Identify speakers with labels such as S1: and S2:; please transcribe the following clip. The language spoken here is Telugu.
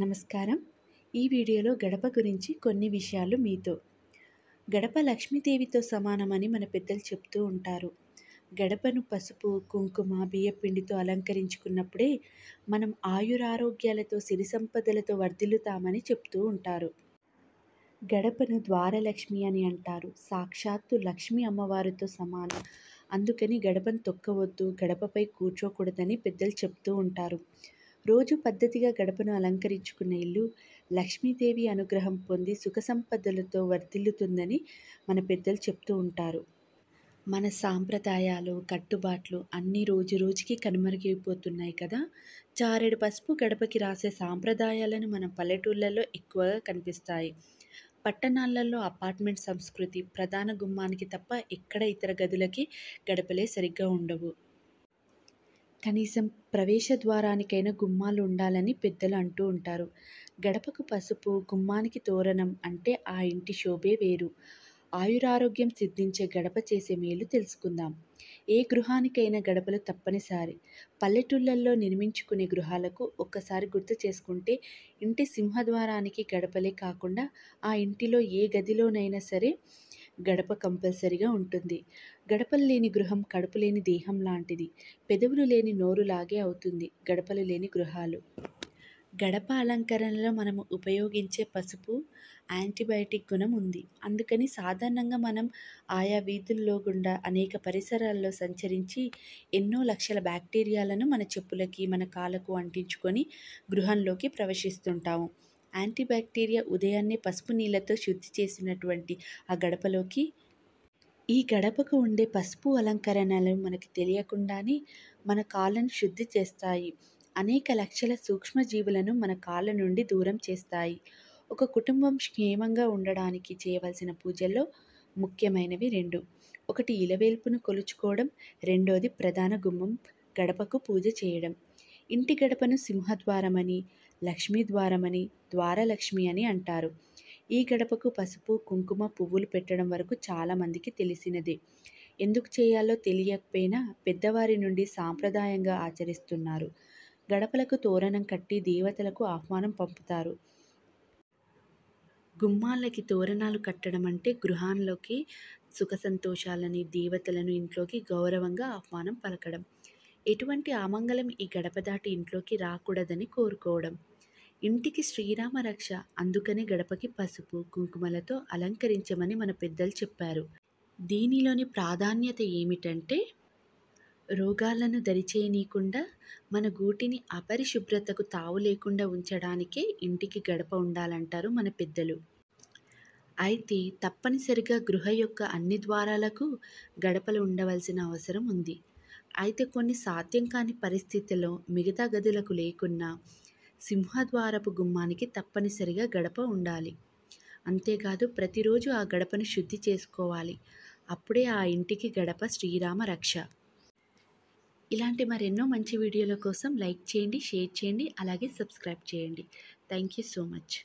S1: నమస్కారం ఈ వీడియోలో గడప గురించి కొన్ని విషయాలు మీతో గడప లక్ష్మీదేవితో సమానమని మన పెద్దలు చెప్తూ ఉంటారు గడపను పసుపు కుంకుమ బియ్యపిండితో అలంకరించుకున్నప్పుడే మనం ఆయురారోగ్యాలతో సిరి సంపదలతో వర్ధిల్లుతామని చెప్తూ ఉంటారు గడపను ద్వారలక్ష్మి అని అంటారు సాక్షాత్తు లక్ష్మి అమ్మవారితో సమానం అందుకని గడపను తొక్కవద్దు గడపపై కూర్చోకూడదని పెద్దలు చెప్తూ ఉంటారు రోజు పద్ధతిగా గడపను అలంకరించుకున్న ఇల్లు లక్ష్మీదేవి అనుగ్రహం పొంది సుఖ సంపదలతో వర్ధిల్లుతుందని మన పెద్దలు చెప్తూ ఉంటారు మన సాంప్రదాయాలు కట్టుబాట్లు అన్నీ రోజు రోజుకి కనుమరుగైపోతున్నాయి కదా చారెడు పసుపు గడపకి రాసే సాంప్రదాయాలను మన పల్లెటూళ్ళలో ఎక్కువగా కనిపిస్తాయి పట్టణాలలో అపార్ట్మెంట్ సంస్కృతి ప్రధాన గుమ్మానికి తప్ప ఎక్కడ ఇతర గదులకి గడపలే సరిగ్గా ఉండవు కనీసం ప్రవేశ ద్వారానికైనా గుమ్మాలు ఉండాలని పెద్దలు అంటూ ఉంటారు గడపకు పసుపు గుమ్మానికి తోరణం అంటే ఆ ఇంటి శోభే వేరు ఆయురారోగ్యం సిద్ధించే గడప చేసే మేలు తెలుసుకుందాం ఏ గృహానికైనా గడపలు తప్పనిసరి పల్లెటూళ్ళల్లో నిర్మించుకునే గృహాలకు ఒక్కసారి గుర్తు చేసుకుంటే ఇంటి సింహద్వారానికి గడపలే కాకుండా ఆ ఇంటిలో ఏ గదిలోనైనా సరే గడప కంపల్సరిగా ఉంటుంది గడపలు లేని గృహం కడుపు లేని దేహం లాంటిది పెదవులు లేని నోరు లాగే అవుతుంది గడపలు లేని గృహాలు గడప అలంకరణలో మనము ఉపయోగించే పసుపు యాంటీబయాటిక్ గుణం ఉంది అందుకని సాధారణంగా మనం ఆయా వీధుల్లో గుండా అనేక పరిసరాల్లో సంచరించి ఎన్నో లక్షల బ్యాక్టీరియాలను మన చెప్పులకి మన కాళ్ళకు అంటించుకొని గృహంలోకి ప్రవేశిస్తుంటాము యాంటీబ్యాక్టీరియా ఉదయాన్నే పసుపు నీళ్ళతో శుద్ధి చేసినటువంటి ఆ గడపలోకి ఈ గడపకు ఉండే పసుపు అలంకరణలు మనకి తెలియకుండానే మన కాళ్ళను శుద్ధి చేస్తాయి అనేక లక్షల సూక్ష్మజీవులను మన కాళ్ళ నుండి దూరం చేస్తాయి ఒక కుటుంబం క్షేమంగా ఉండడానికి చేయవలసిన పూజల్లో ముఖ్యమైనవి రెండు ఒకటి ఇలవేల్పును కొలుచుకోవడం రెండోది ప్రధాన గుమ్మం గడపకు పూజ చేయడం ఇంటి గడపను సింహద్వారమని లక్ష్మీద్వారమని ద్వారలక్ష్మి అని అంటారు ఈ గడపకు పసుపు కుంకుమ పువ్వులు పెట్టడం వరకు చాలామందికి తెలిసినదే ఎందుకు చేయాలో తెలియకపోయినా పెద్దవారి నుండి సాంప్రదాయంగా ఆచరిస్తున్నారు గడపలకు తోరణం కట్టి దేవతలకు ఆహ్వానం పంపుతారు గుమ్మాలకి తోరణాలు కట్టడం అంటే గృహాల్లోకి సుఖ సంతోషాలని దేవతలను ఇంట్లోకి గౌరవంగా ఆహ్వానం పలకడం ఎటువంటి ఆమంగళం ఈ గడప దాటి ఇంట్లోకి రాకూడదని కోరుకోవడం ఇంటికి శ్రీరామ రక్ష అందుకనే గడపకి పసుపు కుంకుమలతో అలంకరించమని మన పెద్దలు చెప్పారు దీనిలోని ప్రాధాన్యత ఏమిటంటే రోగాలను దరిచేయనీయకుండా మన గూటిని అపరిశుభ్రతకు తావు లేకుండా ఉంచడానికే ఇంటికి గడప ఉండాలంటారు మన పెద్దలు అయితే తప్పనిసరిగా గృహ యొక్క అన్ని ద్వారాలకు గడపలు ఉండవలసిన అవసరం ఉంది అయితే కొన్ని సాధ్యం కాని పరిస్థితుల్లో మిగతా గదులకు లేకున్నా సింహద్వారపు గుమ్మానికి తప్పనిసరిగా గడప ఉండాలి అంతేకాదు ప్రతిరోజు ఆ గడపను శుద్ధి చేసుకోవాలి అప్పుడే ఆ ఇంటికి గడప శ్రీరామ రక్ష ఇలాంటి మరెన్నో మంచి వీడియోల కోసం లైక్ చేయండి షేర్ చేయండి అలాగే సబ్స్క్రైబ్ చేయండి థ్యాంక్ యూ సో మచ్